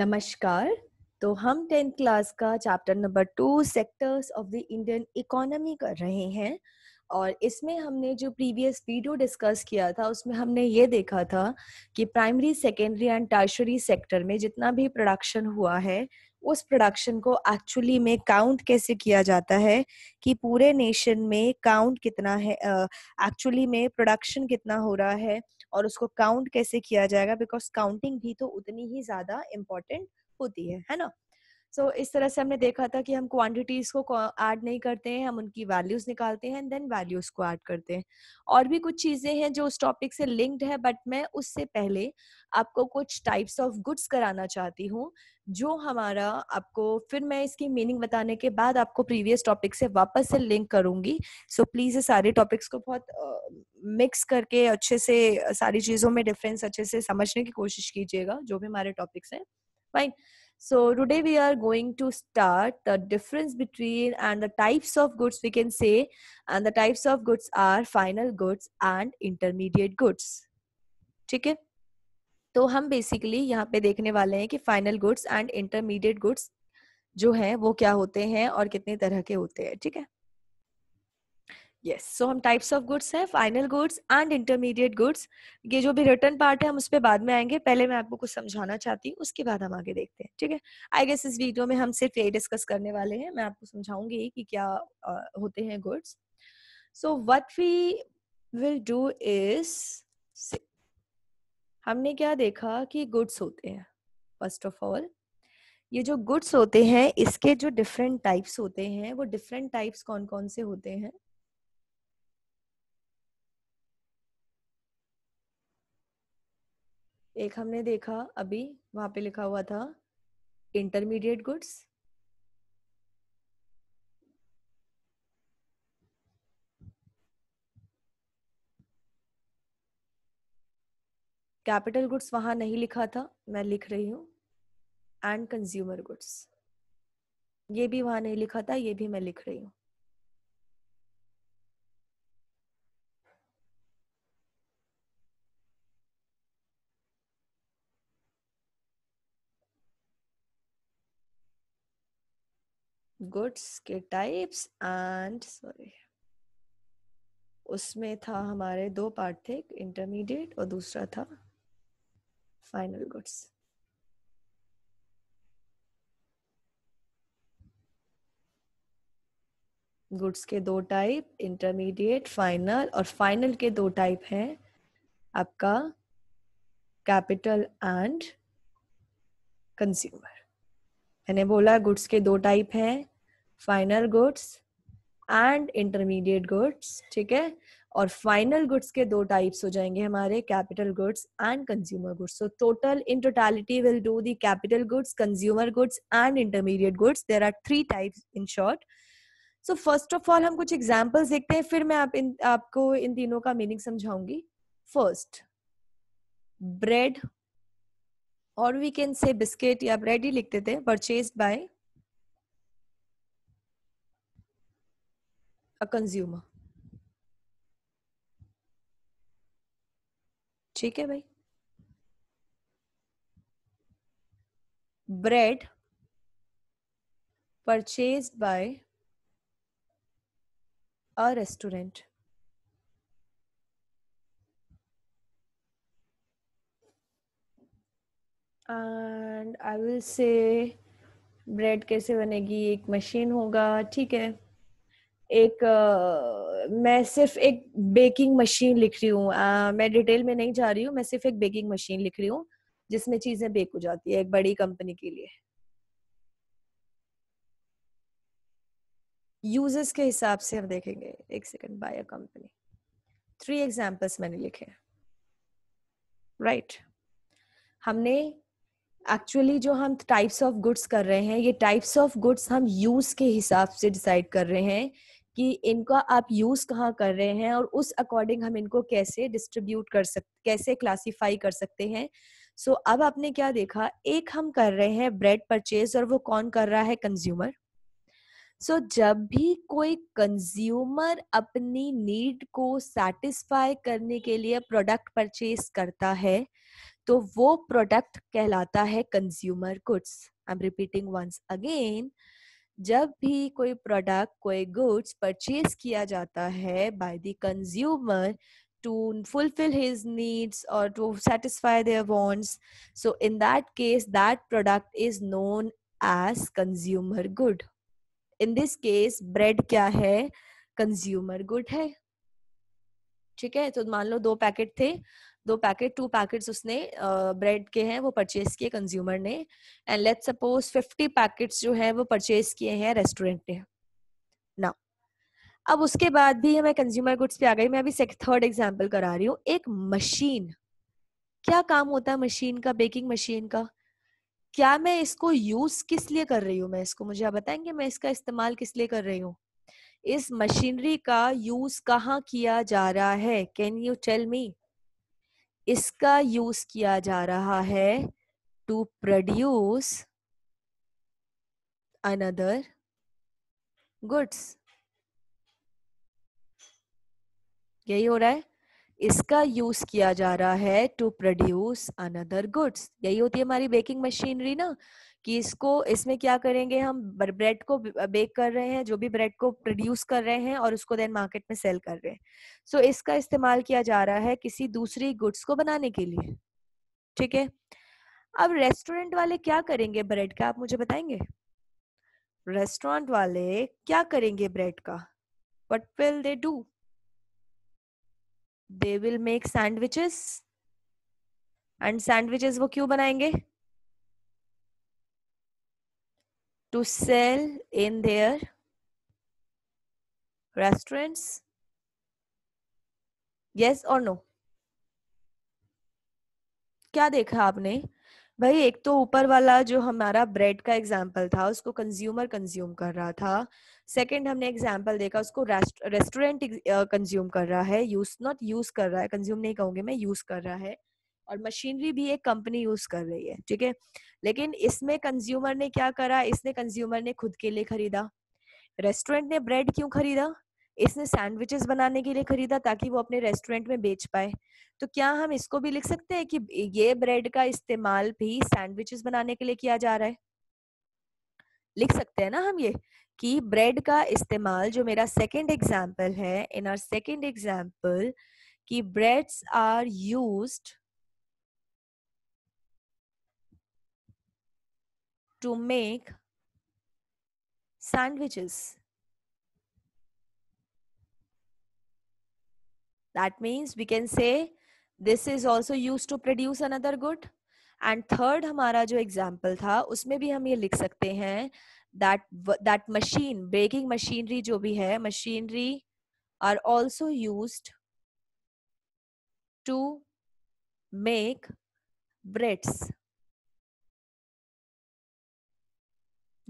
नमस्कार तो हम टेंथ क्लास का chapter number two sectors of the Indian economy कर रहे हैं और इसमें हमने जो प्रीवियस वीडियो डिस्कस किया था उसमें हमने ये देखा था कि primary secondary and tertiary sector में जितना भी प्रोडक्शन हुआ है उस प्रोडक्शन को एक्चुअली में काउंट कैसे किया जाता है कि पूरे नेशन में काउंट कितना है एक्चुअली uh, में प्रोडक्शन कितना हो रहा है और उसको काउंट कैसे किया जाएगा बिकॉज काउंटिंग भी तो उतनी ही ज्यादा इम्पोर्टेंट होती है है ना सो so, इस तरह से हमने देखा था कि हम क्वांटिटीज को ऐड नहीं करते हैं हम उनकी वैल्यूज निकालते हैं देन वैल्यूज को ऐड करते हैं और भी कुछ चीजें हैं जो उस टॉपिक से लिंक्ड है बट मैं उससे पहले आपको कुछ टाइप्स ऑफ गुड्स कराना चाहती हूँ जो हमारा आपको फिर मैं इसकी मीनिंग बताने के बाद आपको प्रीवियस टॉपिक से वापस से लिंक करूंगी सो so, प्लीज ये सारे टॉपिक्स को बहुत मिक्स uh, करके अच्छे से सारी चीजों में डिफरेंस अच्छे से समझने की कोशिश कीजिएगा जो भी हमारे टॉपिक्स हैं Fine. So today we are going to start the difference between and the types of goods we can say and the types of goods are final goods and intermediate goods. ठीक है तो हम basically यहाँ पे देखने वाले हैं कि final goods and intermediate goods जो हैं वो क्या होते हैं और कितने तरह के होते हैं ठीक है यस सो हम टाइप्स ऑफ गुड्स हैं final goods and intermediate goods ये जो भी रिटर्न पार्ट है हम उस पर बाद में आएंगे पहले मैं आपको कुछ समझाना चाहती हूँ उसके बाद हम आगे देखते हैं ठीक है आई गेस इस वीडियो में हम सिर्फ यही डिस्कस करने वाले हैं मैं आपको समझाऊंगी कि क्या आ, होते हैं goods so what we will do is हमने क्या देखा कि गुड्स होते हैं फर्स्ट ऑफ ऑल ये जो गुड्स होते हैं इसके जो डिफरेंट टाइप्स होते हैं वो डिफरेंट टाइप्स कौन कौन से होते हैं एक हमने देखा अभी वहां पे लिखा हुआ था इंटरमीडिएट गुड्स कैपिटल गुड्स वहां नहीं लिखा था मैं लिख रही हूं एंड कंज्यूमर गुड्स ये भी वहां नहीं लिखा था ये भी मैं लिख रही हूँ गुड्स के टाइप्स एंड सॉरी उसमें था हमारे दो पार्ट थे इंटरमीडिएट और दूसरा था फाइनल गुड्स गुड्स के दो टाइप इंटरमीडिएट फाइनल और फाइनल के दो टाइप हैं आपका कैपिटल एंड कंज्यूमर मैंने बोला गुड्स के दो टाइप हैं final goods and intermediate goods ठीक है और फाइनल गुड्स के दो टाइप्स हो जाएंगे हमारे capital goods and consumer goods so total in totality will do the capital goods consumer goods and intermediate goods there are three types in short so first of all हम कुछ examples देखते हैं फिर मैं आप इन आपको इन तीनों का मीनिंग समझाऊंगी फर्स्ट ब्रेड और वी कैन से बिस्किट या ब्रेड ही लिखते थे परचेज बाय अ कंज्यूमर ठीक है भाई bread purchase by a restaurant and I will say bread कैसे बनेगी एक मशीन होगा ठीक है एक uh, मैं सिर्फ एक बेकिंग मशीन लिख रही हूँ uh, मैं डिटेल में नहीं जा रही हूँ मैं सिर्फ एक बेकिंग मशीन लिख रही हूँ जिसमें चीजें बेक हो जाती है एक बड़ी कंपनी के लिए यूजर्स के हिसाब से हम देखेंगे एक second by a company three examples मैंने लिखे हैं right. राइट हमने एक्चुअली जो हम टाइप्स ऑफ गुड्स कर रहे हैं ये टाइप्स ऑफ गुड्स हम यूज के हिसाब से डिसाइड कर रहे हैं कि इनका आप यूज कहाँ कर रहे हैं और उस अकॉर्डिंग हम इनको कैसे डिस्ट्रीब्यूट कर सक कैसे क्लासीफाई कर सकते हैं सो so, अब आपने क्या देखा एक हम कर रहे हैं ब्रेड परचेज और वो कौन कर रहा है कंज्यूमर सो so, जब भी कोई कंज्यूमर अपनी नीड को सेटिस्फाई करने के लिए प्रोडक्ट परचेज करता है तो वो प्रोडक्ट कहलाता है consumer goods I am repeating once again जब भी कोई प्रोडक्ट कोई गुड्स परचेज किया जाता है by the consumer to fulfil his needs और to satisfy their wants so in that case that product is known as consumer good in this case bread क्या है कंज्यूमर गुड है ठीक है तो मान लो दो पैकेट थे दो पैकेट टू पैकेट उसने ब्रेड uh, के हैं वो परचेज किए कंज्यूमर ने and let suppose fifty packets जो है वो परचेज किए हैं रेस्टोरेंट ने ना अब उसके बाद भी मैं कंज्यूमर गुड्स पे आ गई मैं अभी थर्ड एग्जाम्पल करा रही हूँ एक मशीन क्या काम होता है मशीन का बेकिंग मशीन का क्या मैं इसको यूज किस लिए कर रही हूँ मैं इसको मुझे आप बताएंगे मैं इसका इस्तेमाल किस लिए कर रही हूँ इस मशीनरी का यूज कहाँ किया जा रहा है कैन यू टेल मी इसका यूज किया जा रहा है टू प्रोड्यूस अनदर गुड्स यही हो रहा है इसका यूज किया जा रहा है टू प्रोड्यूस अनदर गुड्स यही होती है हमारी बेकिंग मशीनरी ना कि इसको इसमें क्या करेंगे हम ब्रेड को बेक कर रहे हैं जो भी ब्रेड को प्रोड्यूस कर रहे हैं और उसको देन मार्केट में सेल कर रहे हैं सो so, इसका इस्तेमाल किया जा रहा है किसी दूसरी गुड्स को बनाने के लिए ठीक है अब रेस्टोरेंट वाले क्या करेंगे ब्रेड का आप मुझे बताएंगे रेस्टोरेंट वाले क्या करेंगे ब्रेड का what will they do they will make sandwiches and sandwiches वो क्यों बनाएंगे to sell in their restaurants yes और नो क्या देखा आपने भाई एक तो ऊपर वाला जो हमारा ब्रेड का एग्जाम्पल था उसको कंज्यूमर कंज्यूम कर रहा था सेकंड हमने एग्जाम्पल देखा उसको रेस्टोरेंट कंज्यूम कर रहा है यूज नॉट यूज कर रहा है कंज्यूम नहीं कहूंगी मैं यूज कर रहा है और मशीनरी भी एक कंपनी यूज कर रही है ठीक है लेकिन इसमें कंज्यूमर ने क्या करा इसने कंज्यूमर ने खुद के लिए खरीदा रेस्टोरेंट ने ब्रेड क्यों खरीदा इसने सैंडविचेस बनाने के लिए खरीदा ताकि वो अपने रेस्टोरेंट में बेच पाए तो क्या हम इसको भी लिख सकते हैं कि ये ब्रेड का इस्तेमाल भी सैंडविचेस बनाने के लिए किया जा रहा है लिख सकते हैं ना हम ये कि ब्रेड का इस्तेमाल जो मेरा सेकेंड एग्जाम्पल है इन आर सेकेंड एग्जाम्पल कि breads are use to make sandwiches That means we can say this is also used to produce another good. And third हमारा जो एग्जाम्पल था उसमें भी हम ये लिख सकते हैं that that machine breaking machinery जो भी है machinery are also use to make breads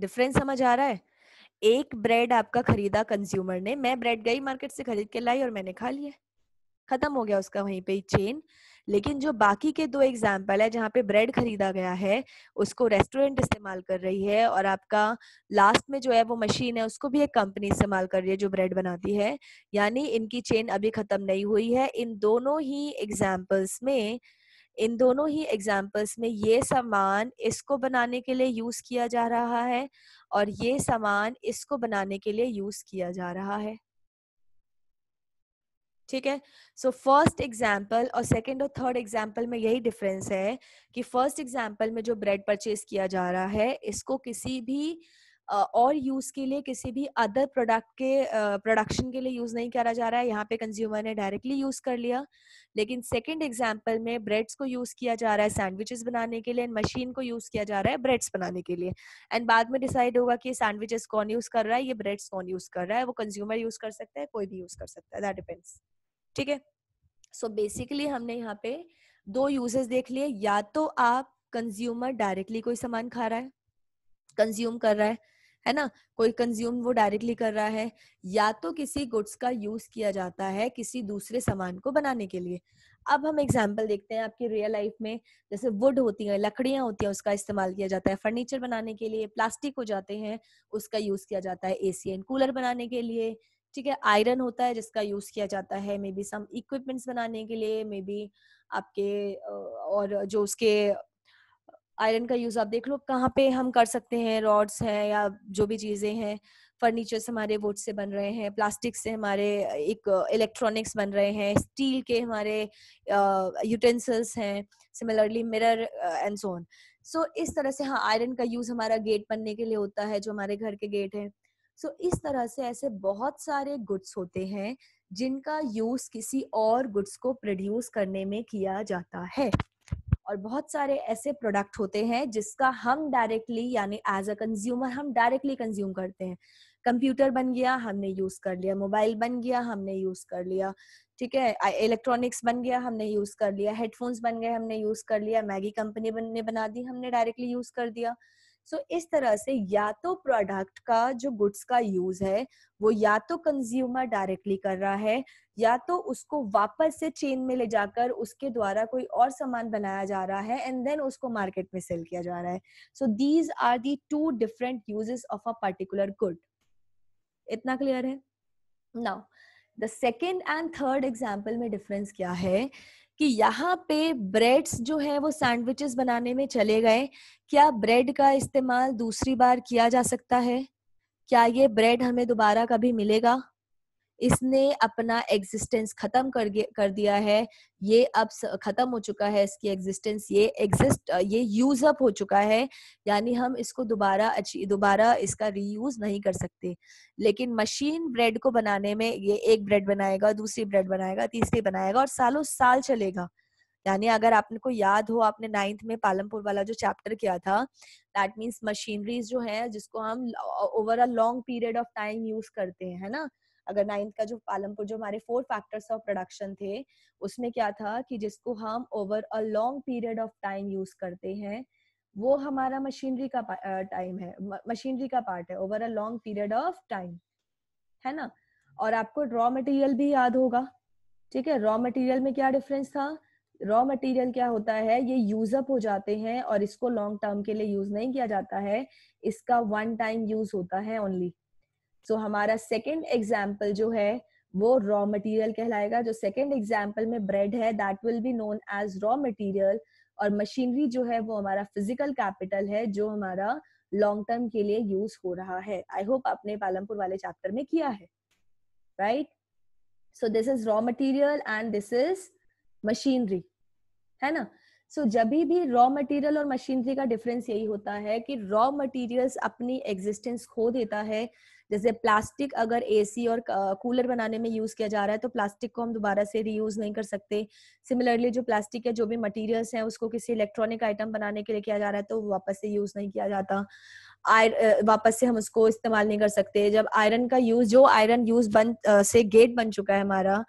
difference समझ आ रहा है एक ब्रेड आपका खरीदा कंज्यूमर ने मैं ब्रेड गई मार्केट से खरीद के लाई और मैंने खा लिया खत्म हो गया उसका वहीं पे चेन लेकिन जो बाकी के दो एग्जाम्पल है जहाँ पे ब्रेड खरीदा गया है उसको रेस्टोरेंट इस्तेमाल कर रही है और आपका लास्ट में जो है वो मशीन है उसको भी एक कंपनी इस्तेमाल कर रही है जो ब्रेड बनाती है यानी इनकी चेन अभी खत्म नहीं हुई है इन दोनों ही एग्जाम्पल्स में इन दोनों ही एग्जाम्पल्स में ये सामान इसको बनाने के लिए यूज किया जा रहा है और ये सामान इसको बनाने के लिए यूज किया जा रहा है ठीक है सो फर्स्ट एग्जाम्पल और सेकेंड और थर्ड एग्जाम्पल में यही डिफरेंस है कि फर्स्ट एग्जाम्पल में जो ब्रेड परचेज किया जा रहा है इसको किसी भी और यूज के लिए किसी भी अदर प्रोडक्ट के प्रोडक्शन के लिए यूज नहीं करा जा रहा है यहाँ पे कंज्यूमर ने डायरेक्टली यूज कर लिया लेकिन सेकेंड एग्जाम्पल में ब्रेड्स को यूज किया जा रहा है सैंडविचेस बनाने के लिए एंड मशीन को यूज किया जा रहा है ब्रेड्स बनाने के लिए एंड बाद में डिसाइड होगा कि सैंडविचेस कौन यूज कर रहा है ये ब्रेड्स कौन यूज कर रहा है वो कंज्यूमर यूज कर सकता है कोई भी यूज कर सकता है दैट डिपेंड्स ठीक है सो बेसिकली हमने यहाँ पे दो यूजेस देख लिए या तो आप कंज्यूमर डायरेक्टली कोई सामान खा रहा है कंज्यूम कर रहा है है ना कोई कंज्यूम वो डायरेक्टली कर रहा है या तो किसी गुड्स का यूज किया जाता है किसी दूसरे सामान को बनाने के लिए अब हम एग्जाम्पल देखते हैं आपकी रियल लाइफ में जैसे वुड होती है लकड़ियां होती है उसका इस्तेमाल किया जाता है फर्नीचर बनाने के लिए प्लास्टिक हो जाते हैं उसका यूज किया जाता है एसी एंड कूलर बनाने के लिए ठीक है आयरन होता है जिसका यूज किया जाता है मे बी सम इक्विपमेंट्स बनाने के लिए मे बी आपके और जो उसके आयरन का यूज आप देख लो कहाँ पे हम कर सकते हैं रॉड्स हैं या जो भी चीजें हैं फर्नीचर्स हमारे वुड से बन रहे हैं प्लास्टिक से हमारे एक इलेक्ट्रॉनिक्स बन रहे हैं स्टील के हमारे यूटेंसिल्स हैं similarly mirror and so on so इस तरह से हाँ आयरन का यूज हमारा गेट बनने के लिए होता है जो हमारे घर के गेट हैं सो इस तरह से ऐसे बहुत सारे गुड्स होते हैं जिनका यूज किसी और गुड्स को प्रोड्यूस करने में किया जाता है और बहुत सारे ऐसे प्रोडक्ट होते हैं जिसका हम डायरेक्टली यानी एज अ कंज्यूमर हम डायरेक्टली कंज्यूम करते हैं कंप्यूटर बन गया हमने यूज कर लिया मोबाइल बन गया हमने यूज कर लिया ठीक है इलेक्ट्रॉनिक्स बन गया हमने यूज कर लिया हेडफोन्स बन गए हमने यूज कर लिया मैगी कंपनी ने बना दी हमने डायरेक्टली यूज कर दिया सो so, इस तरह से या तो प्रोडक्ट का जो गुड्स का यूज है वो या तो कंज्यूमर डायरेक्टली कर रहा है या तो उसको वापस से चेन में ले जाकर उसके द्वारा कोई और सामान बनाया जा रहा है एंड देन उसको मार्केट में सेल किया जा रहा है so these are the two different uses of a particular good इतना क्लियर है now the second and third example में डिफरेंस क्या है कि यहाँ पे ब्रेड्स जो है वो सैंडविचेस बनाने में चले गए क्या ब्रेड का इस्तेमाल दूसरी बार किया जा सकता है क्या ये ब्रेड हमें दोबारा कभी मिलेगा इसने अपना एग्जिस्टेंस खत्म कर कर दिया है ये अब खत्म हो चुका है इसकी एग्जिस्टेंस ये एग्जिस्ट ये यूज अप हो चुका है यानी हम इसको दोबारा दोबारा इसका रीयूज नहीं कर सकते लेकिन मशीन ब्रेड को बनाने में ये एक ब्रेड बनाएगा दूसरी ब्रेड बनाएगा तीसरी बनाएगा और सालों साल चलेगा यानी अगर आपने को याद हो आपने नाइन्थ में पालमपुर वाला जो चैप्टर किया था दैट मीन्स मशीनरीज जो है जिसको हम over a long period of time use करते हैं है ना अगर नाइन्थ का जो पालमपुर जो हमारे फोर फैक्टर्स ऑफ प्रोडक्शन थे उसमें क्या था कि जिसको हम over a long period of time use करते हैं वो हमारा मशीनरी का टाइम है मशीनरी का पार्ट है over a long period of time है ना और आपको रॉ मटेरियल भी याद होगा ठीक है रॉ मटेरियल में क्या डिफरेंस था रॉ मटेरियल क्या होता है ये यूज अप हो जाते हैं और इसको लॉन्ग टर्म के लिए यूज नहीं किया जाता है इसका वन टाइम यूज होता है ओनली सो so, हमारा सेकेंड एग्जाम्पल जो है वो रॉ मटेरियल कहलाएगा जो सेकेंड एग्जाम्पल में ब्रेड है that will be known as raw material और मशीनरी जो है वो हमारा फिजिकल कैपिटल है जो हमारा लॉन्ग टर्म के लिए यूज हो रहा है आई होप आपने पालमपुर वाले चैप्टर में किया है right so this is raw material and this is machinery है ना सो so, जब भी रॉ मटेरियल और मशीनरी का डिफरेंस यही होता है कि रॉ मटेरियल्स अपनी एग्जिस्टेंस खो देता है जैसे प्लास्टिक अगर एसी और कूलर बनाने में यूज किया जा रहा है तो प्लास्टिक को हम दोबारा से रीयूज नहीं कर सकते सिमिलरली जो प्लास्टिक के जो भी मटेरियल्स हैं उसको किसी इलेक्ट्रॉनिक आइटम बनाने के लिए किया जा रहा है तो वापस से यूज नहीं किया जाता आयर वापस से हम उसको इस्तेमाल नहीं कर सकते जब आयरन का यूज जो आयरन यूज बन से गेट बन चुका है हमारा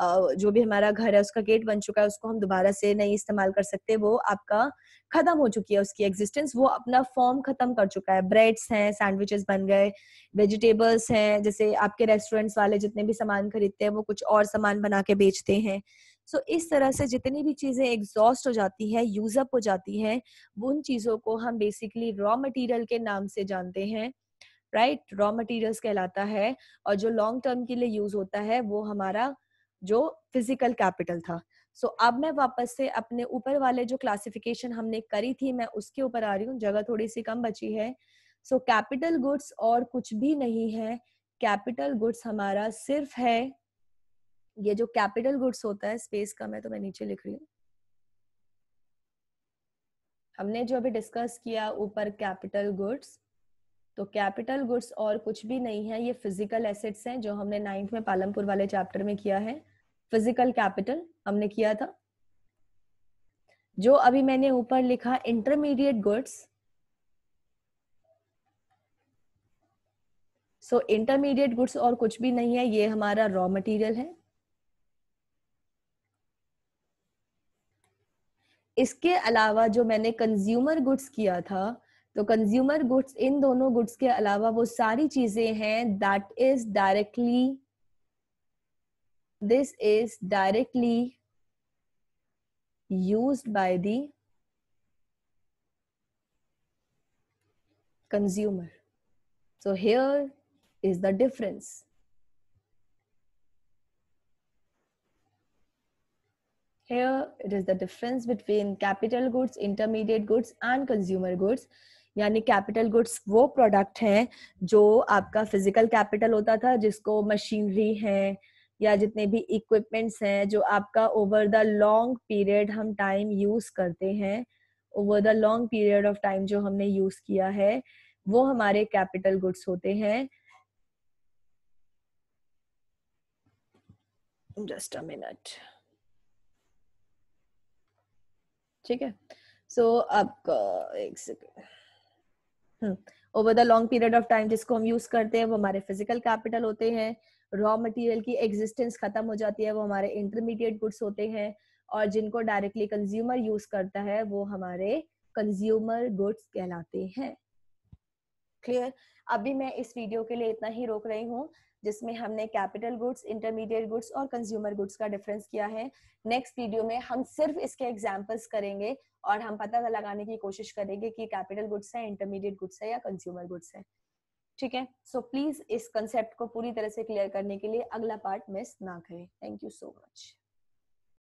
जो भी हमारा घर है उसका गेट बन चुका है उसको हम दोबारा से नहीं इस्तेमाल कर सकते वो आपका खत्म हो चुकी है उसकी एग्जिस्टेंस वो अपना फॉर्म खत्म कर चुका है ब्रेड्स हैं सैंडविचेस बन गए वेजिटेबल्स हैं जैसे आपके रेस्टोरेंट्स वाले जितने भी सामान खरीदते हैं वो कुछ और सामान बना के बेचते हैं सो so, इस तरह से जितनी भी चीज़ें एग्जॉस्ट हो जाती है यूजअप हो जाती है उन चीज़ों को हम बेसिकली रॉ मटेरियल के नाम से जानते हैं राइट रॉ मटेरियल्स कहलाता है और जो लॉन्ग टर्म के लिए यूज होता है वो हमारा जो फिजिकल कैपिटल था सो so, अब मैं वापस से अपने ऊपर वाले जो क्लासिफिकेशन हमने करी थी मैं उसके ऊपर आ रही हूँ जगह थोड़ी सी कम बची है सो कैपिटल गुड्स और कुछ भी नहीं है कैपिटल गुड्स हमारा सिर्फ है ये जो कैपिटल गुड्स होता है स्पेस कम है तो मैं नीचे लिख रही हूँ हमने जो अभी डिस्कस किया ऊपर कैपिटल गुड्स तो कैपिटल गुड्स और कुछ भी नहीं है ये फिजिकल एसेट्स हैं जो हमने नाइन्थ में पालमपुर वाले चैप्टर में किया है फिजिकल कैपिटल हमने किया था जो अभी मैंने ऊपर लिखा intermediate goods so intermediate goods और कुछ भी नहीं है ये हमारा रॉ मटेरियल है इसके अलावा जो मैंने कंज्यूमर गुड्स किया था तो कंज्यूमर गुड्स इन दोनों गुड्स के अलावा वो सारी चीजें हैं that is directly this is directly use by the consumer so here is the difference Here, it is the difference between capital goods, intermediate goods and consumer goods. यानी capital goods वो product हैं जो आपका physical capital होता था जिसको machinery है या जितने भी इक्विपमेंट्स हैं जो आपका ओवर द लॉन्ग पीरियड हम टाइम यूज करते हैं over the long period of time जो हमने यूज किया है वो हमारे कैपिटल गुड्स होते हैं just a minute ठीक है सो आपका एक second over the long period of time जिसको हम यूज करते हैं वो हमारे फिजिकल कैपिटल होते हैं रॉ मटेरियल की एग्जिस्टेंस खत्म हो जाती है वो हमारे इंटरमीडिएट गुड्स होते हैं और जिनको डायरेक्टली कंज्यूमर यूज करता है वो हमारे कंज्यूमर गुड्स कहलाते हैं क्लियर अभी मैं इस वीडियो के लिए इतना ही रोक रही हूँ जिसमें हमने कैपिटल गुड्स इंटरमीडिएट गुड्स और कंज्यूमर गुड्स का डिफरेंस किया है नेक्स्ट वीडियो में हम सिर्फ इसके एग्जाम्पल्स करेंगे और हम पता लगाने की कोशिश करेंगे कि कैपिटल गुड्स है इंटरमीडिएट गुड्स है या कंज्यूमर गुड्स है ठीक है सो प्लीज इस कंसेप्ट को पूरी तरह से क्लियर करने के लिए अगला पार्ट मिस ना करें थैंक यू सो मच